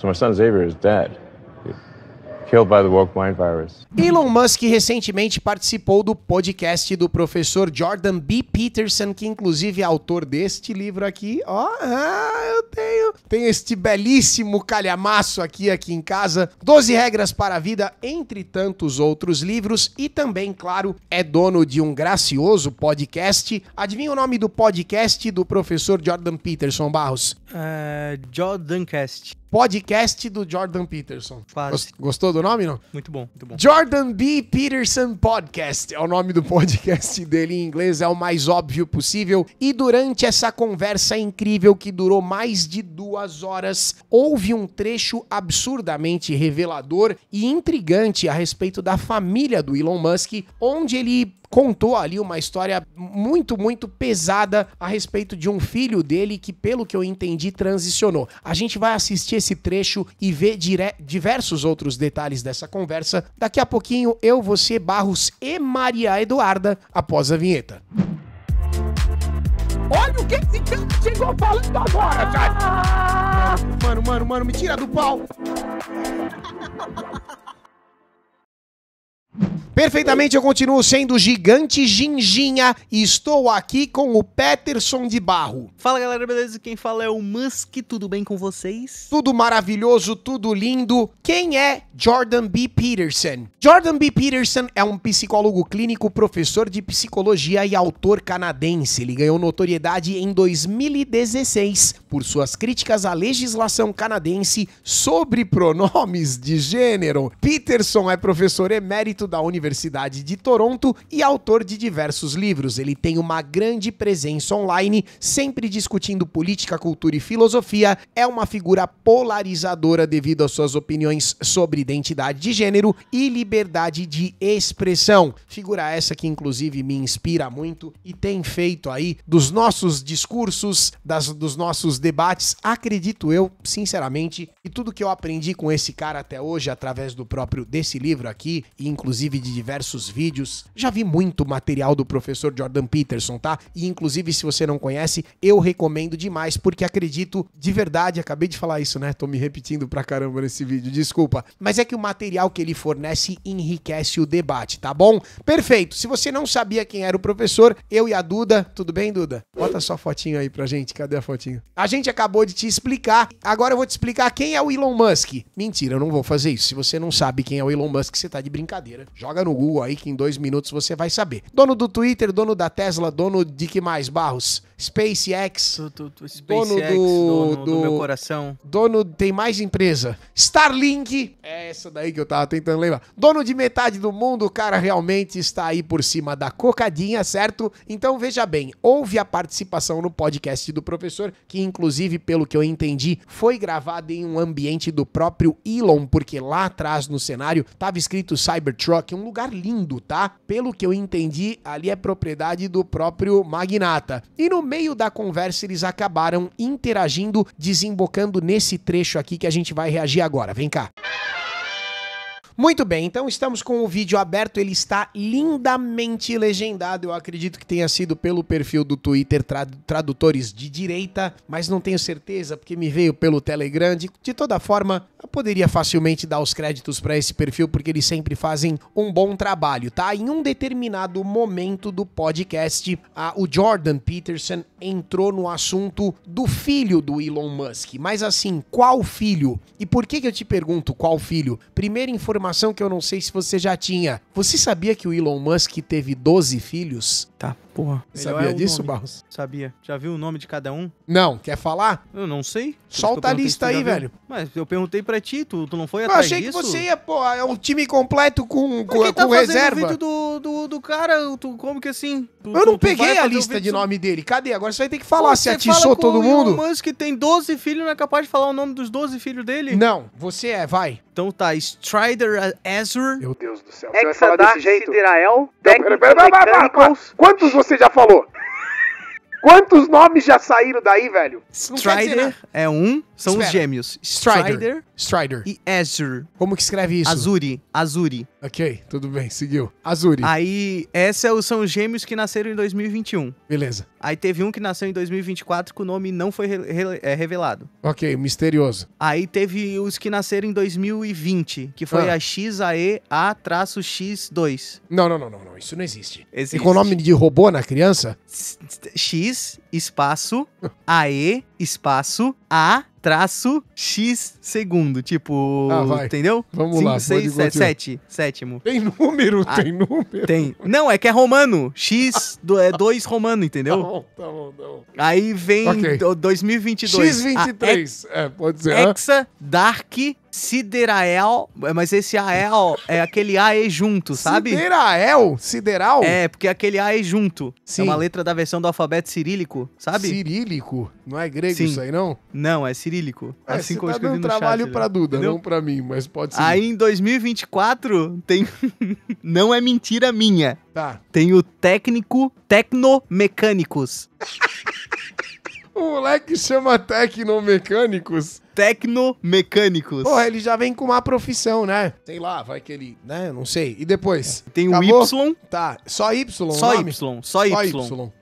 So my son Xavier is dead. Killed by the woke mind virus. Elon Musk recentemente participou do podcast do professor Jordan B. Peterson, que inclusive é autor deste livro aqui. Ó, oh, ah, eu tenho, tenho este belíssimo calhamaço aqui aqui em casa. Doze regras para a vida, entre tantos outros livros e também, claro, é dono de um gracioso podcast. Adivinha o nome do podcast do professor Jordan Peterson Barros? Uh, é, Jordan Cast. Podcast do Jordan Peterson. Quase. Gostou do nome, não? Muito bom, muito bom. Jordan B. Peterson Podcast é o nome do podcast dele em inglês, é o mais óbvio possível. E durante essa conversa incrível que durou mais de duas horas, houve um trecho absurdamente revelador e intrigante a respeito da família do Elon Musk, onde ele contou ali uma história muito, muito pesada a respeito de um filho dele que, pelo que eu entendi, transicionou. A gente vai assistir esse trecho e ver dire... diversos outros detalhes dessa conversa. Daqui a pouquinho, eu, você, Barros e Maria Eduarda, após a vinheta. Olha o que esse cara chegou falando agora, cara! Mano, mano, mano, me tira do pau! Perfeitamente, eu continuo sendo gigante Ginginha e estou aqui com o Peterson de Barro. Fala galera, beleza? Quem fala é o Musk, tudo bem com vocês? Tudo maravilhoso, tudo lindo. Quem é Jordan B. Peterson? Jordan B. Peterson é um psicólogo clínico, professor de psicologia e autor canadense. Ele ganhou notoriedade em 2016 por suas críticas à legislação canadense sobre pronomes de gênero. Peterson é professor emérito da Universidade de Toronto e autor de diversos livros. Ele tem uma grande presença online, sempre discutindo política, cultura e filosofia. É uma figura polarizadora devido às suas opiniões sobre identidade de gênero e liberdade de expressão. Figura essa que, inclusive, me inspira muito e tem feito aí dos nossos discursos, das, dos nossos debates, acredito eu, sinceramente, e tudo que eu aprendi com esse cara até hoje, através do próprio desse livro aqui, inclusive inclusive de diversos vídeos. Já vi muito material do professor Jordan Peterson, tá? E inclusive, se você não conhece, eu recomendo demais, porque acredito de verdade, acabei de falar isso, né? Tô me repetindo pra caramba nesse vídeo, desculpa. Mas é que o material que ele fornece enriquece o debate, tá bom? Perfeito. Se você não sabia quem era o professor, eu e a Duda, tudo bem, Duda? Bota sua fotinho aí pra gente, cadê a fotinho? A gente acabou de te explicar, agora eu vou te explicar quem é o Elon Musk. Mentira, eu não vou fazer isso. Se você não sabe quem é o Elon Musk, você tá de brincadeira brincadeira. Joga no Google aí que em dois minutos você vai saber. Dono do Twitter, dono da Tesla, dono de que mais, Barros? SpaceX. Tu, tu, tu, SpaceX, dono, do, dono do, do, meu coração. Dono, tem mais empresa. Starlink, é essa daí que eu tava tentando lembrar. Dono de metade do mundo, o cara realmente está aí por cima da cocadinha, certo? Então veja bem, houve a participação no podcast do professor, que inclusive, pelo que eu entendi, foi gravado em um ambiente do próprio Elon, porque lá atrás no cenário tava escrito Cybertron um lugar lindo, tá? Pelo que eu entendi, ali é propriedade do próprio magnata. E no meio da conversa eles acabaram interagindo, desembocando nesse trecho aqui que a gente vai reagir agora. Vem cá. Música muito bem, então estamos com o vídeo aberto, ele está lindamente legendado. Eu acredito que tenha sido pelo perfil do Twitter trad Tradutores de Direita, mas não tenho certeza porque me veio pelo Telegram. De, de toda forma, eu poderia facilmente dar os créditos para esse perfil porque eles sempre fazem um bom trabalho, tá? Em um determinado momento do podcast, a, o Jordan Peterson entrou no assunto do filho do Elon Musk. Mas assim, qual filho? E por que, que eu te pergunto qual filho? Primeira informação informação que eu não sei se você já tinha. Você sabia que o Elon Musk teve 12 filhos? Tá porra. Sabia é disso, nome. Barros? Sabia. Já viu o nome de cada um? Não. Quer falar? Eu não sei. Solta a lista aí, velho. Mas eu perguntei pra ti, tu, tu não foi atrás disso? Eu achei disso? que você ia, pô, é um time completo com, com, Mas tá com reserva. do, do, do cara, tu, como que assim? Tu, eu não tu, peguei a lista de nome dele. Cadê? Agora você vai ter que falar pô, se atiçou todo mundo. Mas que tem 12 filhos, não é capaz de falar o nome dos 12 filhos dele? Não, você é, vai. Então tá, Strider Azure. Meu Deus do céu. Você é vai falar desse jeito? Quantos você você já falou? Quantos nomes já saíram daí, velho? Strider é um, são Espera. os gêmeos. Strider, Strider, Strider. e Azure. Como que escreve isso? Azuri, Azuri. Ok, tudo bem, seguiu. Azuri. Aí, esses é são os gêmeos que nasceram em 2021. Beleza. Aí teve um que nasceu em 2024 que o nome não foi re re é, revelado. Ok, misterioso. Aí teve os que nasceram em 2020, que foi ah. a XAEA-X2. Não, não, não, não, não, isso não existe. existe. E com o nome de robô na criança? X, espaço, AE, espaço, A, traço X segundo. Tipo, ah, vai. entendeu? Vamos Cinco, lá. Seis, sete, sete, sétimo. Tem número, ah, tem número. Tem. Não, é que é romano. X do, é 2 romano, entendeu? Tá bom, tá bom, tá bom. Aí vem okay. 2022. X23. é, pode ser. Ah. Hexa, Dark, Siderael, mas esse AEL é, é aquele AE junto, sabe? Siderael? Sideral? É, porque é aquele AE junto. Sim. É uma letra da versão do alfabeto cirílico, sabe? Cirílico? Não é grego Sim. isso aí, não? Não, é cirílico cirílico. É, assim como tá eu escrevi no trabalho chat, pra né? Duda, Entendeu? não pra mim, mas pode ser. Aí em 2024 tem. não é mentira minha. Tá. Tem o técnico Tecnomecânicos. O moleque chama tecnomecânicos. Tecnomecânicos. Porra, ele já vem com uma profissão, né? Sei lá, vai que ele. Né? Não sei. E depois? Tem Acabou? o Y. Tá. Só Y. Só nome? Y. Só, só y.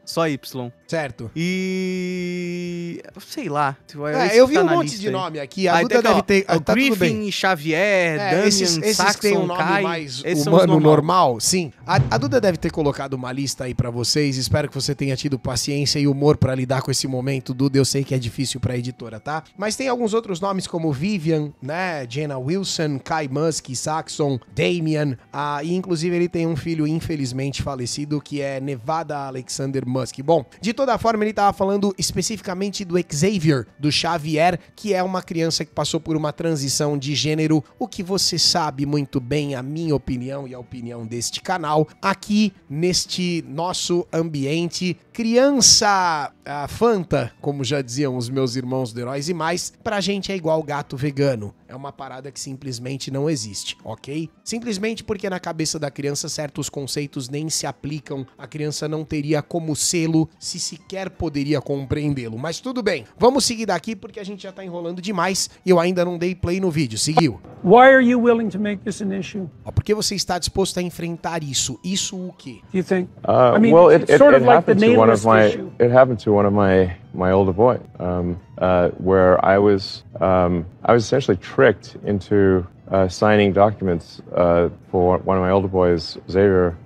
Só Y. Certo. E. Sei lá. Tipo, é, eu vi um monte de aí. nome aqui. A Duda deve ter. Ó, ah, tá Griffin, Xavier, é, Damian, esses, esses Saxon, têm um nome Kai, mais humano, normal. normal. Sim. A, a, Duda deve ter colocado uma lista aí para vocês. Espero que você tenha tido paciência e humor para lidar com esse momento, Duda. Eu sei que é difícil pra editora, tá? Mas tem alguns outros nomes como Vivian, né? Jenna Wilson, Kai Musk, Saxon, Damian. Ah, e inclusive ele tem um filho, infelizmente, falecido, que é Nevada Alexander Musk. Bom, de toda forma, ele estava falando especificamente do Xavier, do Xavier, que é uma criança que passou por uma transição de gênero, o que você sabe muito bem, a minha opinião e a opinião deste canal, aqui neste nosso ambiente criança a fanta, como já diziam os meus irmãos do Heróis e mais, pra gente é igual gato vegano. É uma parada que simplesmente não existe, ok? Simplesmente porque na cabeça da criança certos conceitos nem se aplicam, a criança não teria como selo se sequer poderia compreendê-lo. Mas tudo bem, vamos seguir daqui porque a gente já tá enrolando demais e eu ainda não dei play no vídeo. Seguiu. Why are you willing to make this an issue? Por que você está disposto a enfrentar isso? Isso o quê? Do you think? Uh, I mean, well, it, it, sort it, of like the one of my. Issue? It happened to one of my my older boy, um, uh, where I was um, I was essentially tricked into uh, signing documents uh, for one of my older boys, Xavier,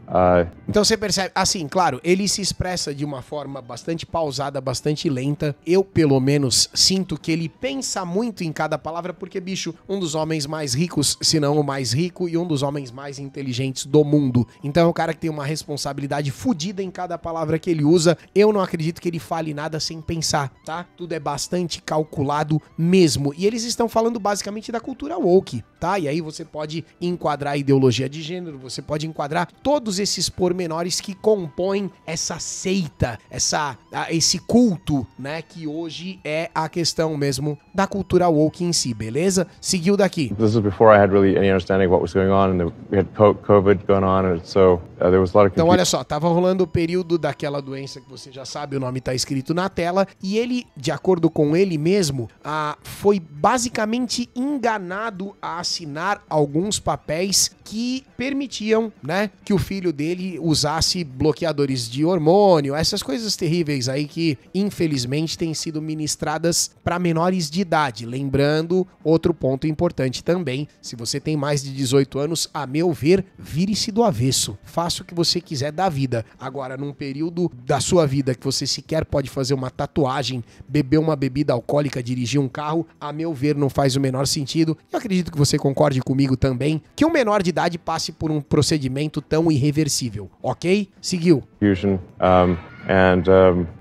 Então você percebe, assim, claro, ele se expressa de uma forma bastante pausada, bastante lenta. Eu, pelo menos, sinto que ele pensa muito em cada palavra, porque, bicho, um dos homens mais ricos, se não o mais rico, e um dos homens mais inteligentes do mundo. Então é um cara que tem uma responsabilidade fodida em cada palavra que ele usa. Eu não acredito que ele fale nada sem pensar, tá? Tudo é bastante calculado mesmo. E eles estão falando basicamente da cultura woke, tá? E aí você pode enquadrar ideologia de gênero, você pode enquadrar todos esses pormenores que compõem essa seita, essa, esse culto, né? Que hoje é a questão mesmo da cultura woke em si, beleza? Seguiu daqui. This was before I had really any understanding of what was going on, and we had COVID going on, and so uh, there was a lot of Então olha só, tava rolando o período daquela doença que você já sabe, o nome tá escrito na tela, e ele, de acordo com ele mesmo, ah, foi basicamente enganado a assinar alguns papéis que permitiam, né, que o filho filho dele usasse bloqueadores de hormônio, essas coisas terríveis aí que infelizmente têm sido ministradas para menores de idade. Lembrando, outro ponto importante também, se você tem mais de 18 anos, a meu ver, vire-se do avesso. Faça o que você quiser da vida. Agora, num período da sua vida que você sequer pode fazer uma tatuagem, beber uma bebida alcoólica, dirigir um carro, a meu ver, não faz o menor sentido. Eu acredito que você concorde comigo também que um menor de idade passe por um procedimento tão irreversível irreversível, ok? Seguiu. Fusion, um, and, um...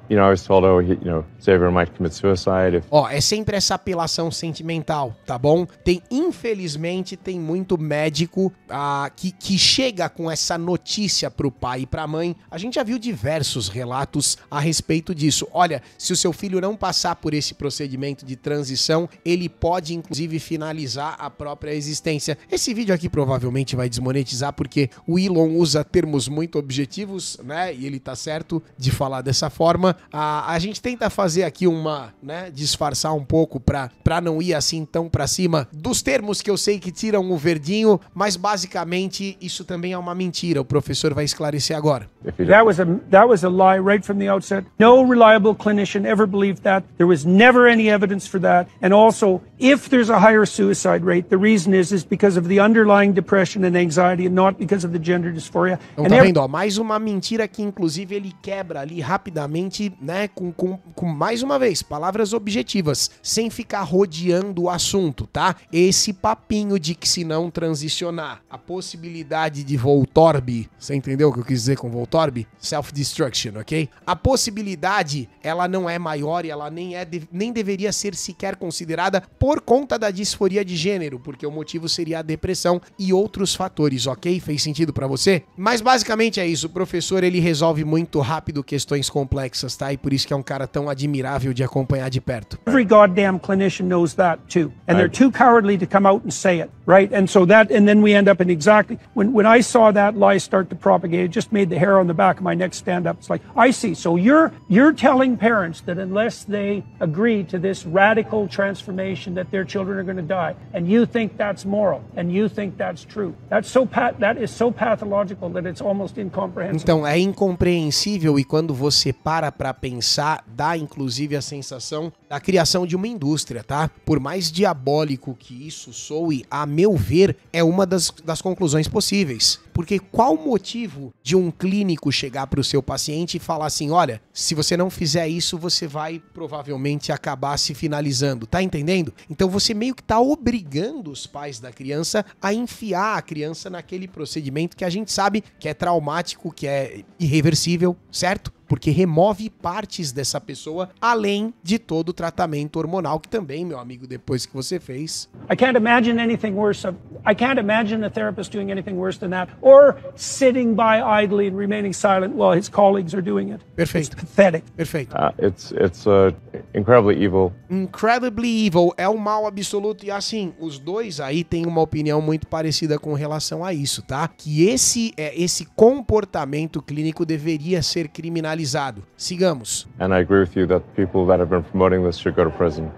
Ó, é sempre essa apelação sentimental, tá bom? Tem, infelizmente, tem muito médico ah, que, que chega com essa notícia pro pai e pra mãe. A gente já viu diversos relatos a respeito disso. Olha, se o seu filho não passar por esse procedimento de transição, ele pode, inclusive, finalizar a própria existência. Esse vídeo aqui provavelmente vai desmonetizar porque o Elon usa termos muito objetivos, né? E ele tá certo de falar dessa forma a, a gente tenta fazer aqui uma, né, disfarçar um pouco para não ir assim tão para cima dos termos que eu sei que tiram o verdinho, mas basicamente isso também é uma mentira. O professor vai esclarecer agora. That was a that was a lie right from the outset. No reliable clinician ever believed that. There was never any evidence for that. And also, if there's a higher suicide rate, the reason is is because of the underlying depression and anxiety and not because of the gender dysphoria. Então, tá vendo, ó, mais uma mentira que inclusive ele quebra ali rapidamente né, com, com, com mais uma vez, palavras objetivas, sem ficar rodeando o assunto, tá? Esse papinho de que se não transicionar, a possibilidade de Voltorb, você entendeu o que eu quis dizer com Voltorb? Self-destruction, ok? A possibilidade, ela não é maior e ela nem, é, nem deveria ser sequer considerada por conta da disforia de gênero, porque o motivo seria a depressão e outros fatores, ok? Fez sentido para você? Mas basicamente é isso, o professor ele resolve muito rápido questões complexas, está e por isso que é um cara tão admirável de acompanhar de perto. Every goddamn clinician knows that too, and they're too cowardly to come out and say it, right? And so that, and then we end up in exactly when when I saw that lie start to propagate, it just made the hair on the back of my neck stand up. It's like I see. So you're you're telling parents that unless they agree to this radical transformation, that their children are going to die, and you think that's moral, and you think that's true. That's so pat. That is so pathological that it's almost incomprehensible. Então é incompreensível e quando você para para pensar dá inclusive a sensação da criação de uma indústria, tá? Por mais diabólico que isso soe, a meu ver, é uma das, das conclusões possíveis. Porque qual o motivo de um clínico chegar para o seu paciente e falar assim: olha, se você não fizer isso, você vai provavelmente acabar se finalizando, tá entendendo? Então você meio que tá obrigando os pais da criança a enfiar a criança naquele procedimento que a gente sabe que é traumático, que é irreversível, certo? porque remove partes dessa pessoa, além de todo o tratamento hormonal que também, meu amigo, depois que você fez. I can't imagine anything worse. Of, I can't imagine a therapist doing anything worse than that, or sitting by idly and remaining silent while his colleagues are doing it. Perfeito. It's pathetic. Perfeito. Uh, it's it's uh, incredibly evil. Incredibly evil é o um mal absoluto e assim, os dois aí têm uma opinião muito parecida com relação a isso, tá? Que esse é esse comportamento clínico deveria ser criminalizado generalizado. Sigamos. And I agree with you that people that have been promoting this should go to prison.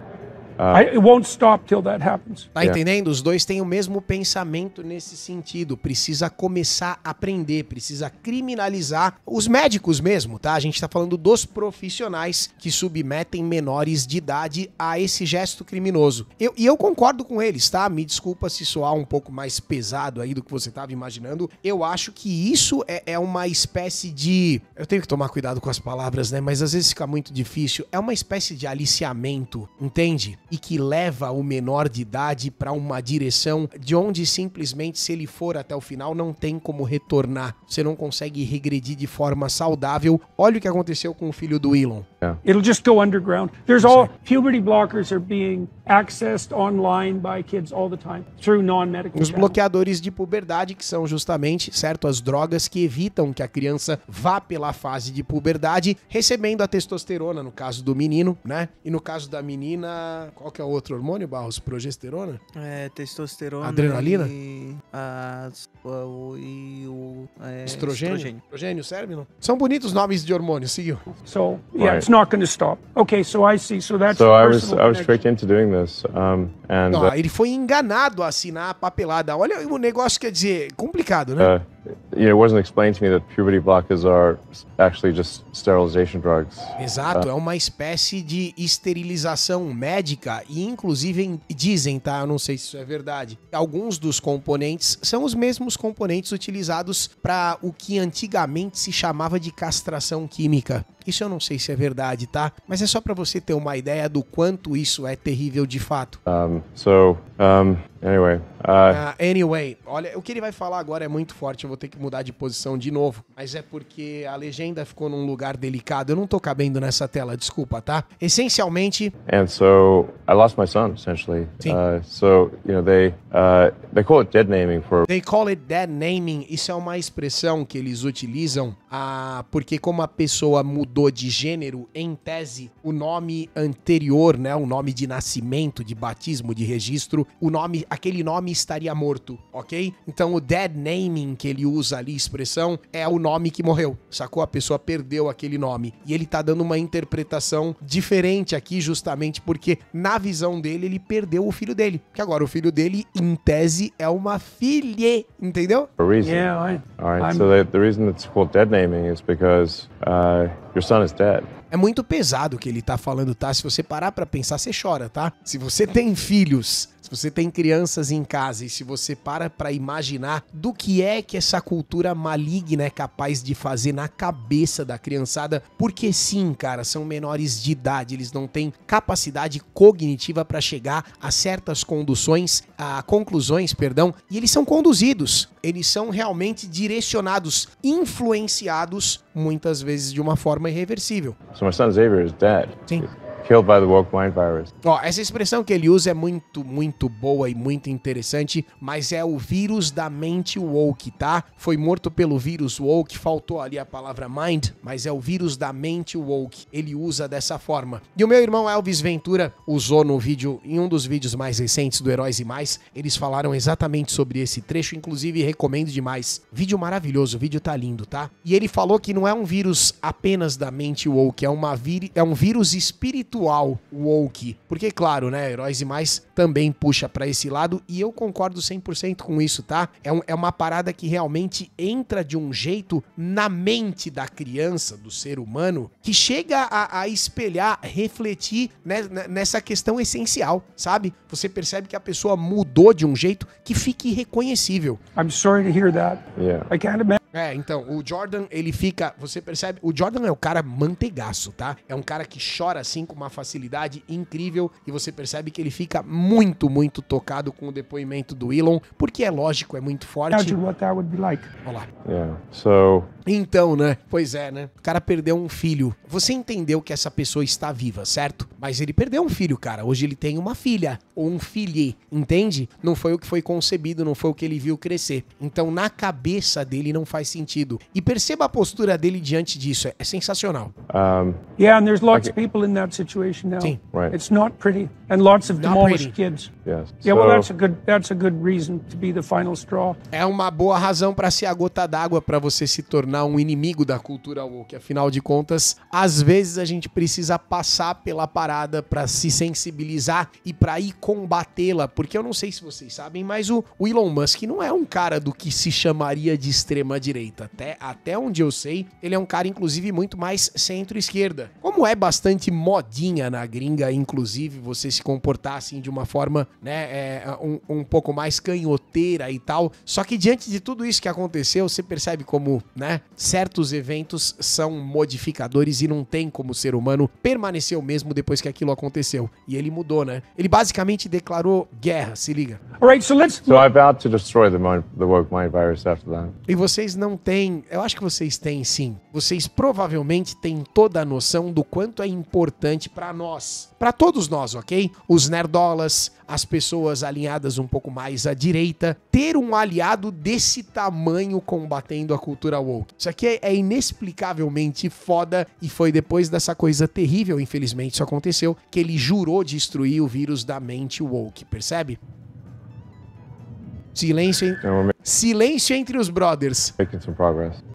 Ah. I, won't stop till that happens. Tá é. entendendo? Os dois têm o mesmo pensamento nesse sentido. Precisa começar a aprender, precisa criminalizar os médicos mesmo, tá? A gente tá falando dos profissionais que submetem menores de idade a esse gesto criminoso. Eu, e eu concordo com eles, tá? Me desculpa se soar um pouco mais pesado aí do que você tava imaginando. Eu acho que isso é, é uma espécie de. Eu tenho que tomar cuidado com as palavras, né? Mas às vezes fica muito difícil. É uma espécie de aliciamento, entende? e que leva o menor de idade para uma direção de onde simplesmente, se ele for até o final, não tem como retornar. Você não consegue regredir de forma saudável. Olha o que aconteceu com o filho do Elon. Yeah. It'll just go underground. There's all puberty blockers are being accessed online by kids all the time through non-medical. Os bloqueadores de puberdade que são justamente, certo, as drogas que evitam que a criança vá pela fase de puberdade, recebendo a testosterona no caso do menino, né? E no caso da menina, qual que é o outro hormônio, Barros? Progesterona? É, testosterona. Adrenalina? E, a, o, e o é, estrogênio. Estrogênio, estrogênio cérebro? São bonitos nomes de hormônios, seguiu. So, yeah, not going to stop. Okay, so I see. So that's So I was I was tricked into doing this. Um, and Não, uh, ele foi enganado a assinar a papelada. Olha o negócio quer dizer, complicado, né? Uh, you know, it wasn't explained to me that puberty blockers are actually just sterilization drugs. Exato, uh, é uma espécie de esterilização médica e inclusive dizem, tá, eu não sei se isso é verdade. Alguns dos componentes são os mesmos componentes utilizados para o que antigamente se chamava de castração química. Isso eu não sei se é verdade, tá? Mas é só para você ter uma ideia do quanto isso é terrível de fato. Um, so, um, Anyway. Uh... Uh, anyway, olha, o que ele vai falar agora é muito forte, eu vou ter que mudar de posição de novo. Mas é porque a legenda ficou num lugar delicado. Eu não tô cabendo nessa tela, desculpa, tá? Essencialmente. And so I lost my son, essentially. Sim. Uh, so, you know, they uh, they call it dead naming for They call it dead naming. Isso é uma expressão que eles utilizam uh, porque como a pessoa mudou de gênero, em tese, o nome anterior, né, o nome de nascimento, de batismo, de registro, o nome aquele nome estaria morto, ok? Então o dead naming que ele usa ali, expressão, é o nome que morreu, sacou? A pessoa perdeu aquele nome. E ele tá dando uma interpretação diferente aqui, justamente porque na visão dele, ele perdeu o filho dele. Que agora o filho dele, em tese, é uma filha, entendeu? A reason. Yeah, I, All right, I'm... so the, the reason it's called dead naming is because uh, your son is dead. É muito pesado o que ele tá falando, tá? Se você parar para pensar, você chora, tá? Se você tem filhos você tem crianças em casa e se você para para imaginar do que é que essa cultura maligna é capaz de fazer na cabeça da criançada, porque sim, cara, são menores de idade, eles não têm capacidade cognitiva para chegar a certas conduções, a conclusões, perdão, e eles são conduzidos, eles são realmente direcionados, influenciados muitas vezes de uma forma irreversível. So my son Xavier is dead. Sim. Killed by the Woke Virus. Ó, essa expressão que ele usa é muito, muito boa e muito interessante, mas é o vírus da mente woke, tá? Foi morto pelo vírus woke, faltou ali a palavra mind, mas é o vírus da mente woke. Ele usa dessa forma. E o meu irmão Elvis Ventura usou no vídeo, em um dos vídeos mais recentes do Heróis e Mais, eles falaram exatamente sobre esse trecho, inclusive recomendo demais. Vídeo maravilhoso, o vídeo tá lindo, tá? E ele falou que não é um vírus apenas da mente woke, é, uma vir... é um vírus espiritual ritual woke. Porque, claro, né, Heróis e Mais também puxa para esse lado e eu concordo 100% com isso, tá? É, um, é uma parada que realmente entra de um jeito na mente da criança, do ser humano, que chega a, a espelhar, refletir né, nessa questão essencial, sabe? Você percebe que a pessoa mudou de um jeito que fique irreconhecível. I'm sorry to hear that. Yeah. I can't imagine. É, então, o Jordan, ele fica. Você percebe? O Jordan é o cara manteigaço, tá? É um cara que chora assim com uma facilidade incrível e você percebe que ele fica muito, muito tocado com o depoimento do Elon, porque é lógico, é muito forte. Imagine what I would be like. Olha yeah. so... Então, né? Pois é, né? O cara perdeu um filho. Você entendeu que essa pessoa está viva, certo? Mas ele perdeu um filho, cara. Hoje ele tem uma filha ou um filhê, entende? Não foi o que foi concebido, não foi o que ele viu crescer. Então, na cabeça dele não faz faz sentido. E perceba a postura dele diante disso, é, é sensacional. Um, yeah, and there's lots of people in that situation now. Sim. Right. It's not pretty and lots of demolished kids. Yes. Yeah, so... well that's a good that's a good reason to be the final straw. É uma boa razão para ser a gota d'água para você se tornar um inimigo da cultura woke. Afinal de contas, às vezes a gente precisa passar pela parada para se sensibilizar e para ir combatê-la, porque eu não sei se vocês sabem, mas o, o Elon Musk não é um cara do que se chamaria de extrema direita direita. Até, até onde eu sei, ele é um cara, inclusive, muito mais centro-esquerda. Como é bastante modinha na gringa, inclusive, você se comportar assim de uma forma, né, é, um, um pouco mais canhoteira e tal. Só que diante de tudo isso que aconteceu, você percebe como, né, certos eventos são modificadores e não tem como o ser humano permanecer o mesmo depois que aquilo aconteceu. E ele mudou, né? Ele basicamente declarou guerra, se liga. All right, so let's... So I vowed to destroy the, the woke mind virus after that. E vocês não têm. Eu acho que vocês têm sim. Vocês provavelmente têm toda a noção do quanto é importante para nós, para todos nós, ok? Os nerdolas, as pessoas alinhadas um pouco mais à direita, ter um aliado desse tamanho combatendo a cultura woke. Isso aqui é, é inexplicavelmente foda e foi depois dessa coisa terrível, infelizmente isso aconteceu, que ele jurou destruir o vírus da mente woke, percebe? Silêncio, é Silêncio entre os brothers.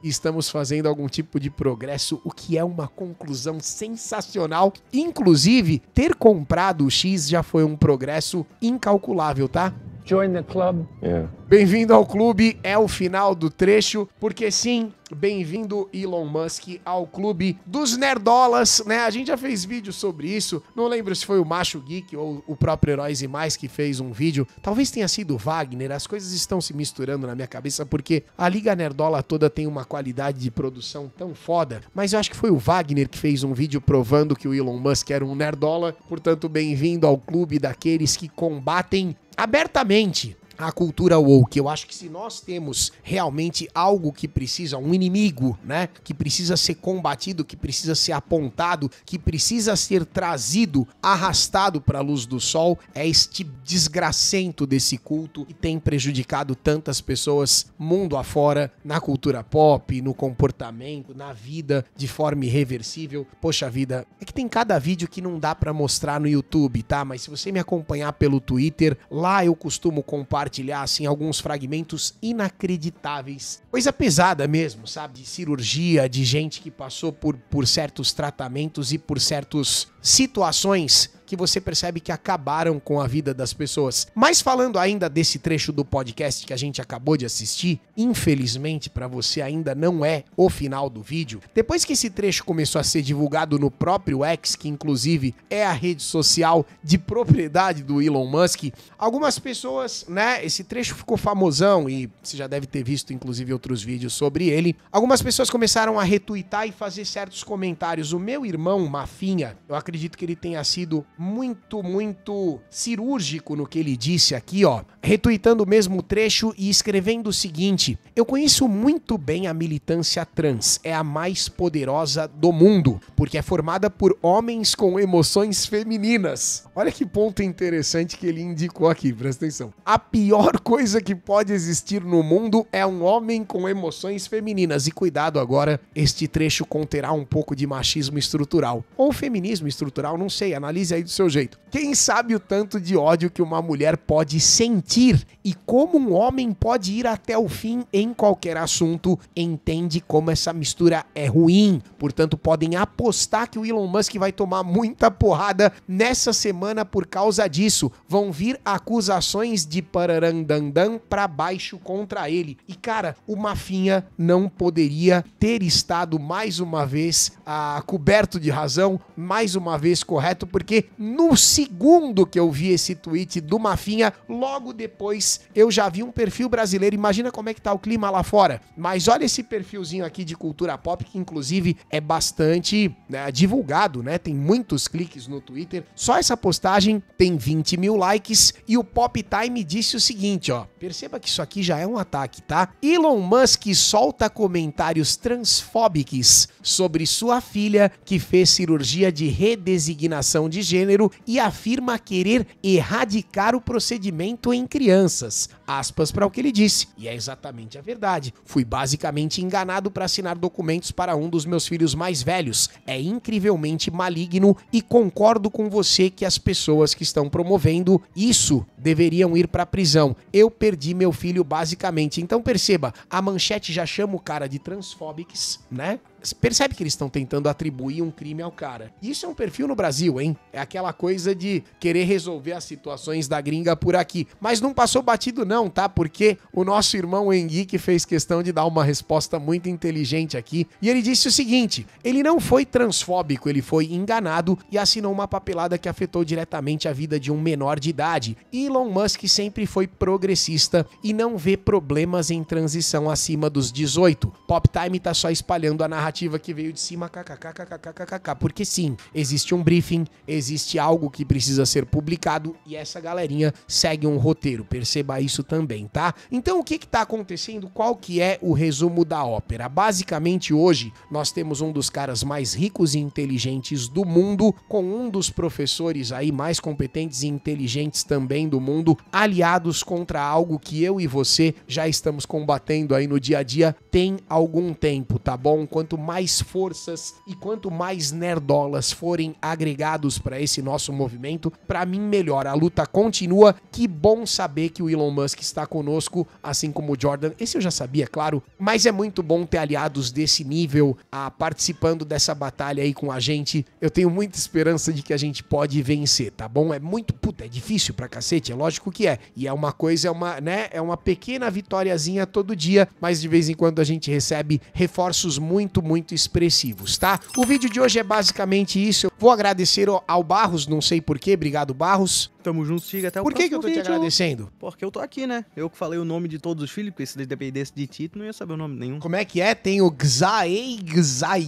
Estamos fazendo algum tipo de progresso, o que é uma conclusão sensacional. Inclusive, ter comprado o X já foi um progresso incalculável, tá? Join the club. Yeah. É. Bem-vindo ao clube é o final do trecho, porque sim, bem-vindo Elon Musk ao clube dos nerdolas, né? A gente já fez vídeo sobre isso. Não lembro se foi o Macho Geek ou o próprio Heróis e Mais que fez um vídeo. Talvez tenha sido Wagner. As coisas estão se misturando na minha cabeça porque a Liga Nerdola toda tem uma qualidade de produção tão foda, mas eu acho que foi o Wagner que fez um vídeo provando que o Elon Musk era um nerdola. Portanto, bem-vindo ao clube daqueles que combatem abertamente a cultura woke. Eu acho que se nós temos realmente algo que precisa, um inimigo, né, que precisa ser combatido, que precisa ser apontado, que precisa ser trazido, arrastado para a luz do sol, é este desgracento desse culto que tem prejudicado tantas pessoas mundo afora, na cultura pop, no comportamento, na vida de forma irreversível. Poxa vida, é que tem cada vídeo que não dá para mostrar no YouTube, tá? Mas se você me acompanhar pelo Twitter, lá eu costumo compartilhar compartilhar assim alguns fragmentos inacreditáveis. Coisa pesada mesmo, sabe? De cirurgia, de gente que passou por, por certos tratamentos e por certos situações que você percebe que acabaram com a vida das pessoas. Mas falando ainda desse trecho do podcast que a gente acabou de assistir, infelizmente para você ainda não é o final do vídeo. Depois que esse trecho começou a ser divulgado no próprio X, que inclusive é a rede social de propriedade do Elon Musk, algumas pessoas, né, esse trecho ficou famosão e você já deve ter visto inclusive outros vídeos sobre ele. Algumas pessoas começaram a retuitar e fazer certos comentários. O meu irmão Mafinha, eu acredito acredito que ele tenha sido muito, muito cirúrgico no que ele disse aqui, ó. Retuitando o mesmo trecho e escrevendo o seguinte: Eu conheço muito bem a militância trans, é a mais poderosa do mundo, porque é formada por homens com emoções femininas. Olha que ponto interessante que ele indicou aqui, presta atenção. A pior coisa que pode existir no mundo é um homem com emoções femininas. E cuidado agora, este trecho conterá um pouco de machismo estrutural ou feminismo estrutural estrutural, não sei, analise aí do seu jeito. Quem sabe o tanto de ódio que uma mulher pode sentir e como um homem pode ir até o fim em qualquer assunto, entende como essa mistura é ruim. Portanto, podem apostar que o Elon Musk vai tomar muita porrada nessa semana por causa disso. Vão vir acusações de pararandandam para baixo contra ele. E cara, o Mafinha não poderia ter estado mais uma vez ah, coberto de razão, mais uma uma vez correto, porque no segundo que eu vi esse tweet do Mafinha, logo depois eu já vi um perfil brasileiro. Imagina como é que tá o clima lá fora. Mas olha esse perfilzinho aqui de cultura pop, que inclusive é bastante né, divulgado, né? Tem muitos cliques no Twitter. Só essa postagem tem 20 mil likes e o Pop Time disse o seguinte, ó. Perceba que isso aqui já é um ataque, tá? Elon Musk solta comentários transfóbicos sobre sua filha que fez cirurgia de redenção redesignação de gênero e afirma querer erradicar o procedimento em crianças. Aspas para o que ele disse. E é exatamente a verdade. Fui basicamente enganado para assinar documentos para um dos meus filhos mais velhos. É incrivelmente maligno e concordo com você que as pessoas que estão promovendo isso deveriam ir para a prisão. Eu perdi meu filho basicamente. Então perceba, a manchete já chama o cara de transfóbicos, né? percebe que eles estão tentando atribuir um crime ao cara. Isso é um perfil no Brasil, hein? É aquela coisa de querer resolver as situações da gringa por aqui. Mas não passou batido, não, tá? Porque o nosso irmão Henrique fez questão de dar uma resposta muito inteligente aqui. E ele disse o seguinte: ele não foi transfóbico, ele foi enganado e assinou uma papelada que afetou diretamente a vida de um menor de idade. Elon Musk sempre foi progressista e não vê problemas em transição acima dos 18. Pop Time tá só espalhando a narrativa narrativa que veio de cima, kkkkkkkkk. Porque sim, existe um briefing, existe algo que precisa ser publicado e essa galerinha segue um roteiro. Perceba isso também, tá? Então o que que tá acontecendo? Qual que é o resumo da ópera? Basicamente hoje nós temos um dos caras mais ricos e inteligentes do mundo com um dos professores aí mais competentes e inteligentes também do mundo, aliados contra algo que eu e você já estamos combatendo aí no dia a dia tem algum tempo, tá bom? Quanto quanto mais forças e quanto mais nerdolas forem agregados para esse nosso movimento, para mim melhor. A luta continua. Que bom saber que o Elon Musk está conosco, assim como o Jordan. Esse eu já sabia, é claro, mas é muito bom ter aliados desse nível a ah, participando dessa batalha aí com a gente. Eu tenho muita esperança de que a gente pode vencer, tá bom? É muito puta, é difícil pra cacete, é lógico que é. E é uma coisa, é uma, né, é uma pequena vitóriazinha todo dia, mas de vez em quando a gente recebe reforços muito muito expressivos, tá? O vídeo de hoje é basicamente isso. Eu vou agradecer ao Barros, não sei porquê, obrigado Barros, Tamo junto, siga até o Por que, que eu tô vídeo? te agradecendo? Porque eu tô aqui, né? Eu que falei o nome de todos os filhos, porque se dependesse de ti, não ia saber o nome nenhum. Como é que é? Tem o Xae, Xae,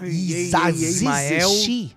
Isael,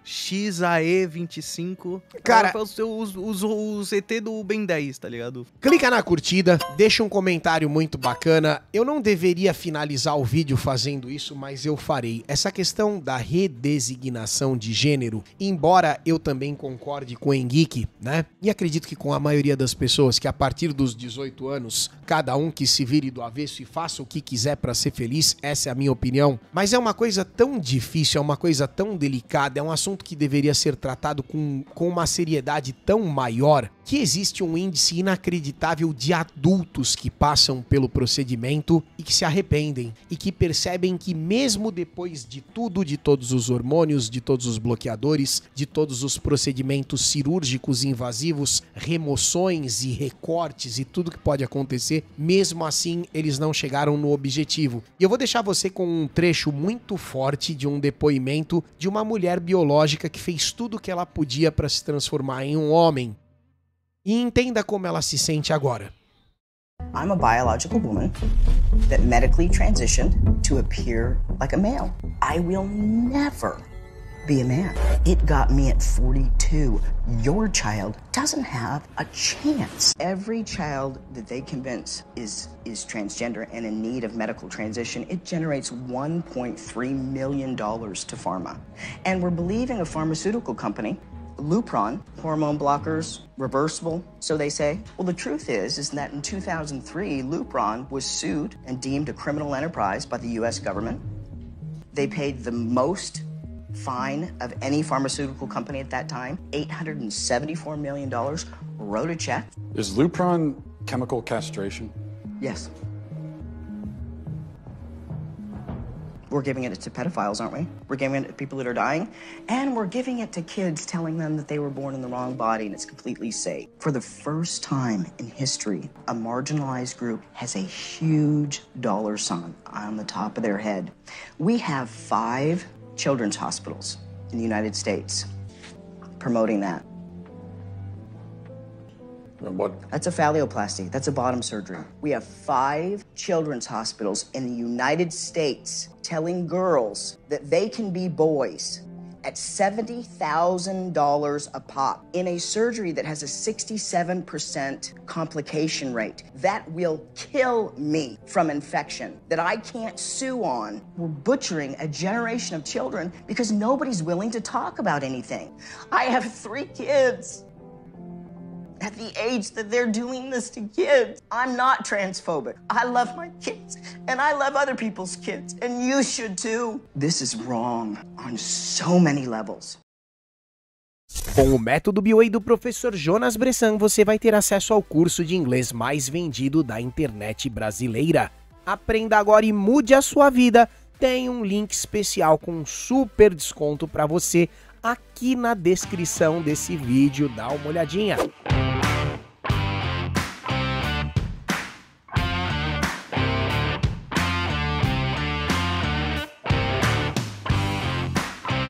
Xae25. Cara, Agora, os, os, os, os ET do Ben 10, tá ligado? Clica na curtida, deixa um comentário muito bacana. Eu não deveria finalizar o vídeo fazendo isso, mas eu farei. Essa questão da redesignação de gênero, embora eu também concorde com o Henrique, né? E acredito que com a maioria das pessoas que a partir dos 18 anos, cada um que se vire do avesso e faça o que quiser para ser feliz, essa é a minha opinião. Mas é uma coisa tão difícil, é uma coisa tão delicada, é um assunto que deveria ser tratado com, com uma seriedade tão maior que existe um índice inacreditável de adultos que passam pelo procedimento e que se arrependem e que percebem que mesmo depois de tudo, de todos os hormônios, de todos os bloqueadores, de todos os procedimentos cirúrgicos invasivos adesivos, remoções e recortes e tudo que pode acontecer. Mesmo assim, eles não chegaram no objetivo. E eu vou deixar você com um trecho muito forte de um depoimento de uma mulher biológica que fez tudo o que ela podia para se transformar em um homem. E entenda como ela se sente agora. I'm a biological woman that medically transitioned to appear like a male. I will never be a man. It got me at 42. Your child doesn't have a chance. Every child that they convince is is transgender and in need of medical transition, it generates 1.3 million dollars to pharma. And we're believing a pharmaceutical company Lupron, hormone blockers, reversible, so they say. Well, the truth is, is that in 2003, Lupron was sued and deemed a criminal enterprise by the U.S. government. They paid the most fine of any pharmaceutical company at that time. $874 million wrote a check. Is Lupron chemical castration? Yes. We're giving it to pedophiles, aren't we? We're giving it to people that are dying, and we're giving it to kids telling them that they were born in the wrong body and it's completely safe. For the first time in history, a marginalized group has a huge dollar sign on the top of their head. We have five children's hospitals in the United States, promoting that. What? That's a phalloplasty. That's a bottom surgery. We have five children's hospitals in the United States telling girls that they can be boys at $70,000 a pop in a surgery that has a 67% complication rate. That will kill me from infection that I can't sue on. We're butchering a generation of children because nobody's willing to talk about anything. I have three kids. At the age that they're doing this to kids, I'm not transphobic. I love my kids. and I love other people's kids, and you should too. This is wrong on so many levels. Com o método BWay do professor Jonas Bressan, você vai ter acesso ao curso de inglês mais vendido da internet brasileira. Aprenda agora e mude a sua vida. Tem um link especial com um super desconto para você aqui na descrição desse vídeo. Dá uma olhadinha.